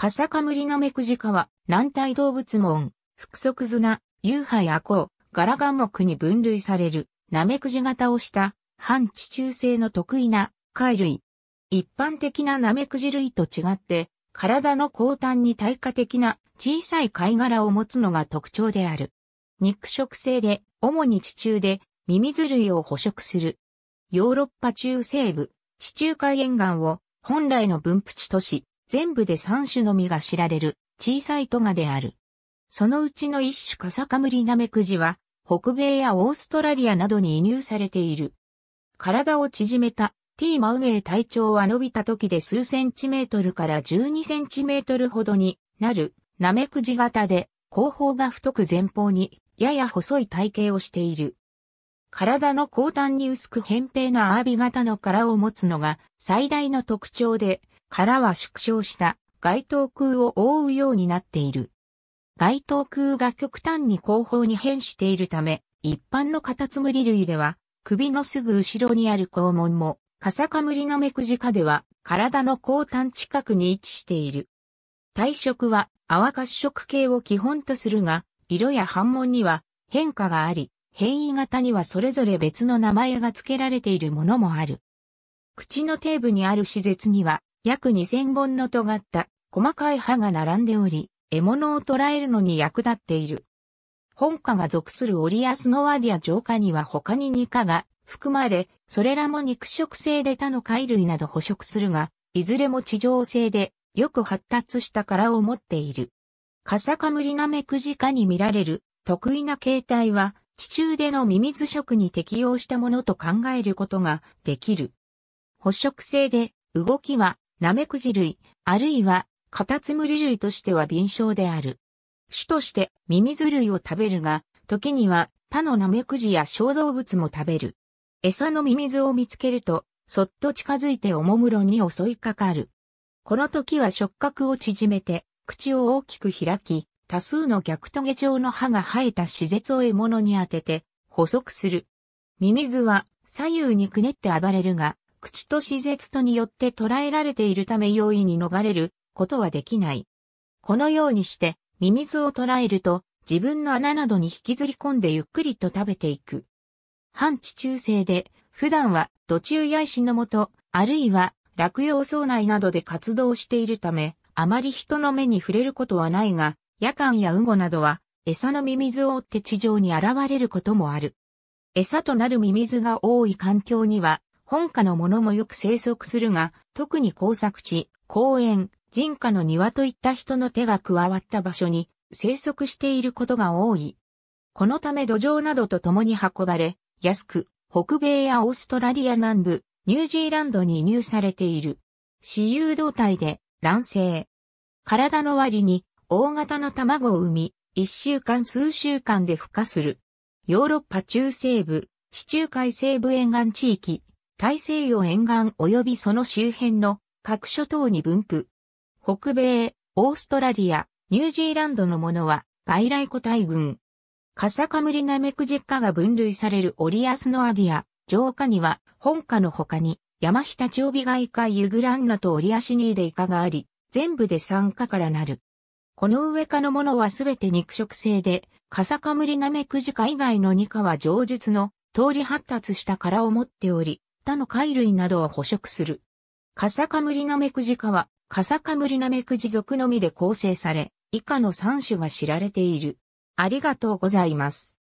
カサカムリナメクジカは、軟体動物門、複足綱、ユーハやコウ、ガラガモクに分類される、ナメクジ型をした、半地中性の得意な貝類。一般的なナメクジ類と違って、体の後端に対価的な小さい貝殻を持つのが特徴である。肉食性で、主に地中で、ミミズ類を捕食する。ヨーロッパ中西部、地中海沿岸を本来の分布地とし、全部で3種のみが知られる小さいトガである。そのうちの一種カサカムリナメクジは、北米やオーストラリアなどに移入されている。体を縮めた T マウゲー体長は伸びた時で数センチメートルから12センチメートルほどになるナメクジ型で、後方が太く前方にやや細い体型をしている。体の後端に薄く扁平なアービ型の殻を持つのが最大の特徴で、殻は縮小した街頭空を覆うようになっている。街頭空が極端に後方に変しているため、一般のカタツムリ類では、首のすぐ後ろにある肛門も、カサカムリの目くじかでは、体の後端近くに位置している。体色は泡褐色系を基本とするが、色や反紋には変化があり、変異型にはそれぞれ別の名前が付けられているものもある。口の底部にある施設には約2000本の尖った細かい歯が並んでおり、獲物を捕らえるのに役立っている。本科が属するオリアスノワディア上下には他に二科が含まれ、それらも肉食性で他の貝類など捕食するが、いずれも地上性でよく発達した殻を持っている。カサカムリナメクジ科に見られる得意な形態は地中でのミミズ食に適応したものと考えることができる。捕食性で動きはナメクジ類、あるいはカタツムリ類としては敏症である。種としてミミズ類を食べるが、時には他のナメクジや小動物も食べる。餌のミミズを見つけると、そっと近づいておもむろに襲いかかる。この時は触覚を縮めて、口を大きく開き、多数の逆トゲ状の歯が生えた施設を獲物に当てて、捕捉する。ミミズは左右にくねって暴れるが、口と施設とによって捉えられているため容易に逃れることはできない。このようにして、ミミズを捉えると、自分の穴などに引きずり込んでゆっくりと食べていく。半地中生で、普段は土中や石のもと、あるいは落葉草内などで活動しているため、あまり人の目に触れることはないが、夜間やウゴなどは、餌のミミズを追って地上に現れることもある。餌となるミミズが多い環境には、本家のものもよく生息するが、特に工作地、公園、人家の庭といった人の手が加わった場所に生息していることが多い。このため土壌などと共に運ばれ、安く、北米やオーストラリア南部、ニュージーランドに移入されている。私有動体で、卵生。体の割に、大型の卵を産み、一週間数週間で孵化する。ヨーロッパ中西部、地中海西部沿岸地域、大西洋沿岸及びその周辺の各諸島に分布。北米、オーストラリア、ニュージーランドのものは外来個体群。カサカムリナメクジッカが分類されるオリアスノアディア、浄下には本科の他に山オビガイカユグランナとオリアシニーデイカがあり、全部で3科からなる。この上科のものはすべて肉食性で、カサカムリナメクジカ以外の2科は上述の通り発達した殻を持っており、他の貝類などを捕食する。カサカムリナメクジ科は、カサカムリナメクジ属のみで構成され、以下の3種が知られている。ありがとうございます。